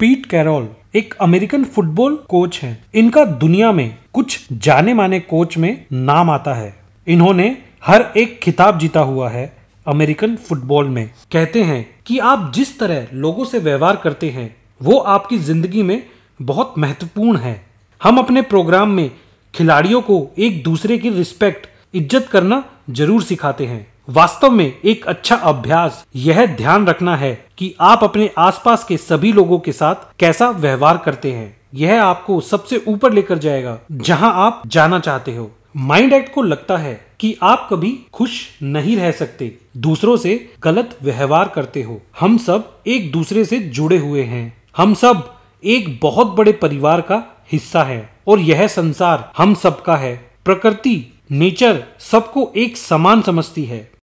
पीट कैरोल एक American football coach हैं। इनका दुनिया में कुछ जाने माने कोच में नाम आता है इन्होंने हर एक खिताब जीता हुआ है अमेरिकन फुटबॉल में कहते हैं कि आप जिस तरह लोगों से व्यवहार करते हैं वो आपकी जिंदगी में बहुत महत्वपूर्ण है हम अपने प्रोग्राम में खिलाड़ियों को एक दूसरे की रिस्पेक्ट इज्जत करना जरूर सिखाते हैं वास्तव में एक अच्छा अभ्यास यह ध्यान रखना है कि आप अपने आसपास के सभी लोगों के साथ कैसा व्यवहार करते हैं यह आपको सबसे ऊपर लेकर जाएगा जहां आप जाना चाहते हो माइंड एक्ट को लगता है कि आप कभी खुश नहीं रह सकते दूसरों से गलत व्यवहार करते हो हम सब एक दूसरे से जुड़े हुए हैं हम सब एक बहुत बड़े परिवार का हिस्सा है और यह संसार हम सबका है प्रकृति नेचर सबको एक समान समझती है